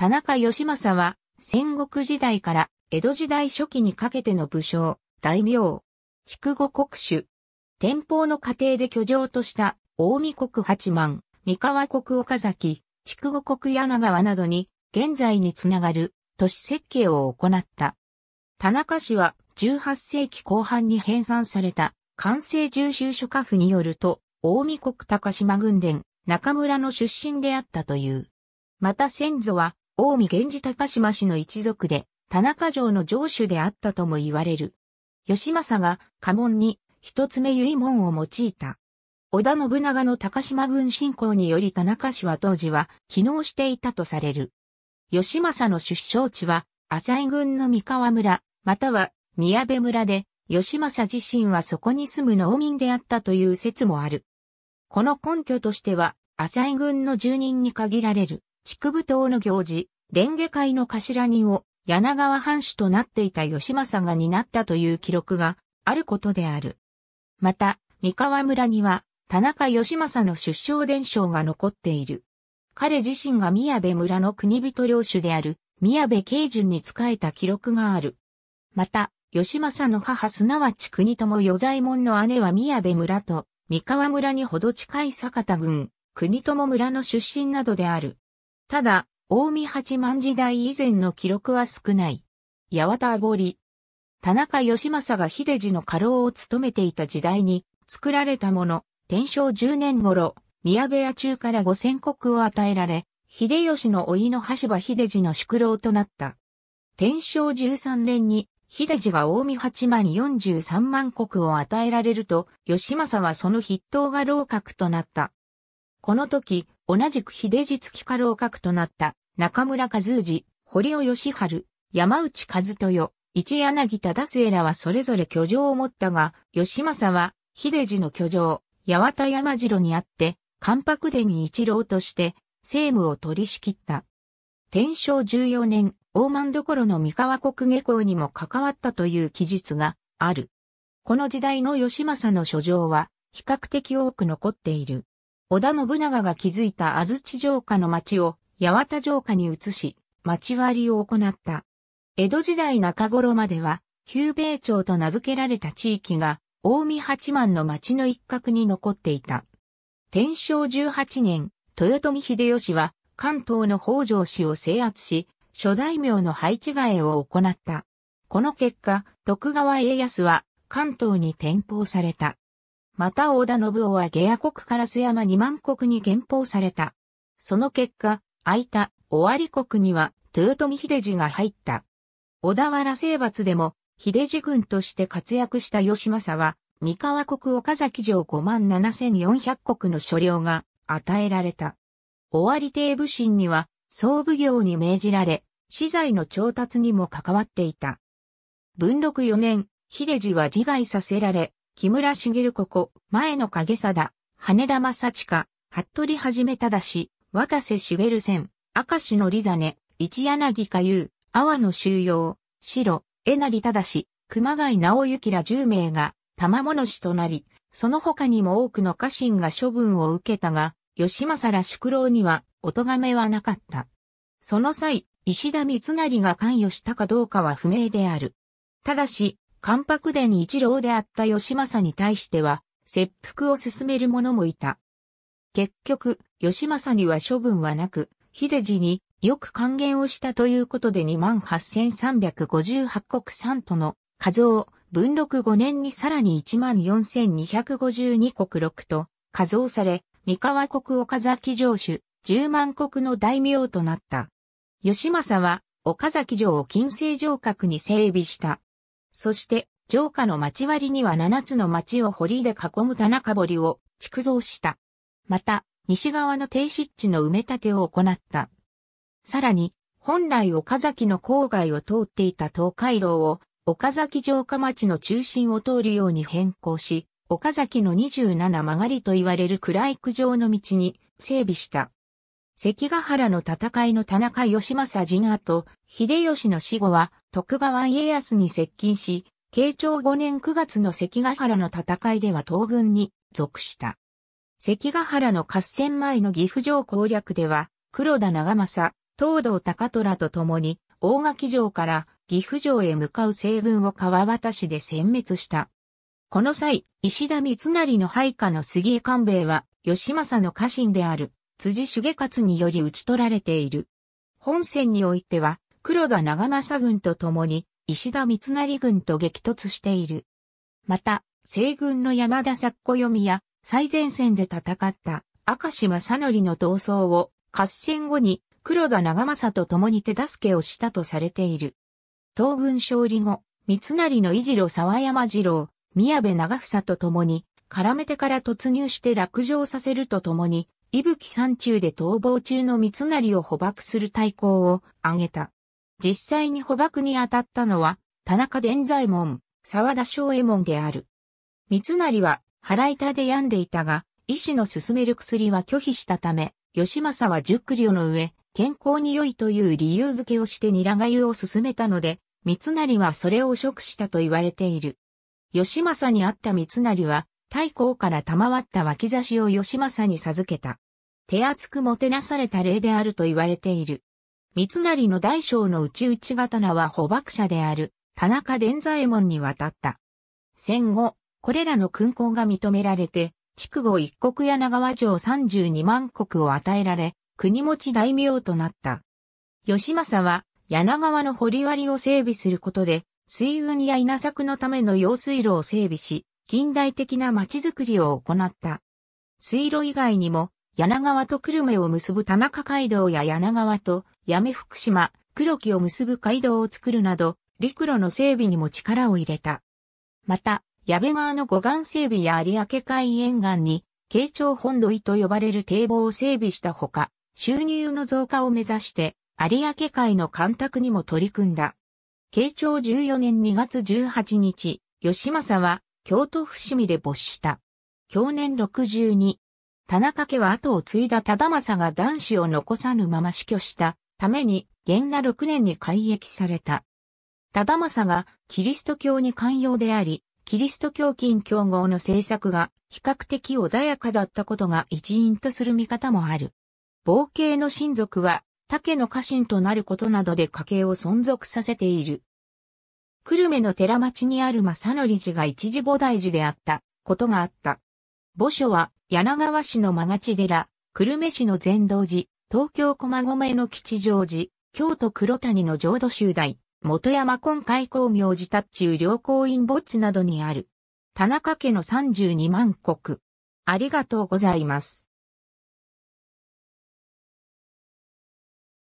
田中義政は、戦国時代から江戸時代初期にかけての武将、大名、筑後国主。天保の家庭で居城とした、大見国八幡、三河国岡崎、筑後国柳川などに、現在につながる都市設計を行った。田中氏は、18世紀後半に編纂された、完成重修諸家府によると、大見国高島軍伝、中村の出身であったという。また先祖は、近江源氏高島氏の一族で、田中城の城主であったとも言われる。義政が家紋に一つ目遺門を用いた。織田信長の高島軍侵攻により田中氏は当時は機能していたとされる。義政の出生地は浅井郡の三河村、または宮部村で、義政自身はそこに住む農民であったという説もある。この根拠としては、浅井軍の住人に限られる。畜部党の行事、連下会の頭にを柳川藩主となっていた吉政が担ったという記録があることである。また、三河村には田中義政の出生伝承が残っている。彼自身が宮部村の国人領主である宮部慶順に仕えた記録がある。また、義政の母すなわち国友与左衛門の姉は宮部村と三河村にほど近い坂田郡、国友村の出身などである。ただ、大見八幡時代以前の記録は少ない。八幡堀。田中義政が秀治の家老を務めていた時代に作られたもの、天正10年頃、宮部屋中から五千石を与えられ、秀吉の甥の橋場秀治の宿老となった。天正13年に、秀治が大見八万十三万石を与えられると、義政はその筆頭が老格となった。この時、同じく秀実帰化老閣となった中村和氏、堀尾義春、山内和豊、一柳忠末らはそれぞれ居城を持ったが、義政は秀次の居城、八幡山城にあって、関白殿に一郎として政務を取り仕切った。天正14年、大満所の三河国下校にも関わったという記述がある。この時代の義政の書状は比較的多く残っている。織田信長が築いた安土城下の町を八幡城下に移し、町割りを行った。江戸時代中頃までは、旧米町と名付けられた地域が、近江八幡の町の一角に残っていた。天正18年、豊臣秀吉は関東の北条氏を制圧し、諸大名の配置替えを行った。この結果、徳川家康は関東に転封された。また織田信夫は下野国から須山二万国に憲法された。その結果、空いた尾張国には豊臣秀治が入った。小田原征伐でも秀治軍として活躍した義政は、三河国岡崎城5万7400国の所領が与えられた。尾張帝武神には、総武行に命じられ、資材の調達にも関わっていた。文禄4年、秀治は自害させられ、木村茂ここ、前の影貞、羽田正親、服部はじめただし、渡瀬茂戦、明石のリザネ、一柳かゆう、阿波の収容、白、えなりただし、熊谷直行ら10名が、玉物となり、その他にも多くの家臣が処分を受けたが、吉政ら宿老には、お咎めはなかった。その際、石田三成が関与したかどうかは不明である。ただし、関白殿一郎であった義政に対しては、切腹を進める者もいた。結局、義政には処分はなく、秀治によく還元をしたということで28,358国三との数を文禄5年にさらに14,252国6と加増され、三河国岡崎城主10万国の大名となった。義政は岡崎城を金星城郭に整備した。そして、城下の町割には七つの町を堀で囲む田中堀を築造した。また、西側の低湿地の埋め立てを行った。さらに、本来岡崎の郊外を通っていた東海道を、岡崎城下町の中心を通るように変更し、岡崎の27曲がりと言われる暗い区上の道に整備した。関ヶ原の戦いの田中義政陣後、秀吉の死後は徳川家康に接近し、慶長5年9月の関ヶ原の戦いでは東軍に属した。関ヶ原の合戦前の岐阜城攻略では、黒田長政、東道高虎と共に、大垣城から岐阜城へ向かう西軍を川渡しで殲滅した。この際、石田三成の配下の杉江官兵衛は、吉政の家臣である、辻重勝により討ち取られている。本戦においては、黒田長政軍と共に石田三成軍と激突している。また、西軍の山田作子読みや最前線で戦った赤島正則の闘争を合戦後に黒田長政と共に手助けをしたとされている。東軍勝利後、三成の伊次郎沢山次郎、宮部長房と共に、絡めてから突入して落城させるとともに、伊吹山中で逃亡中の三成を捕獲する大抗を挙げた。実際に捕獲に当たったのは、田中伝左衛門、沢田正右衛門である。三成は腹痛で病んでいたが、医師の勧める薬は拒否したため、義政は熟慮の上、健康に良いという理由付けをしてニラがゆを勧めたので、三成はそれを食したと言われている。義政に会った三成は、太閤から賜った脇差しを義政に授けた。手厚くもてなされた例であると言われている。三成の大将の内々刀は捕縛者である田中伝左衛門に渡った。戦後、これらの勲功が認められて、筑後一国柳川城32万国を与えられ、国持ち大名となった。吉政は柳川の掘割を整備することで、水運や稲作のための用水路を整備し、近代的な町づくりを行った。水路以外にも、柳川と久留米を結ぶ田中街道や柳川と八女福島、黒木を結ぶ街道を作るなど、陸路の整備にも力を入れた。また、矢部川の護岸整備や有明海沿岸に、慶長本土井と呼ばれる堤防を整備したほか、収入の増加を目指して、有明海の干拓にも取り組んだ。慶長14年2月18日、吉政は京都伏見で没した。去年62。田中家は後を継いだ忠政が男子を残さぬまま死去したために、元那6年に改役された。忠政がキリスト教に寛容であり、キリスト教近教合の政策が比較的穏やかだったことが一因とする見方もある。冒険の親族は、竹の家臣となることなどで家計を存続させている。久留米の寺町にある正則寺が一時菩提寺であったことがあった。墓所は柳川市の間が寺、久留米市の禅道寺、東京駒込の吉祥寺、京都黒谷の浄土集大、元山今回光明寺達中良公院墓地などにある。田中家の32万国。ありがとうございます。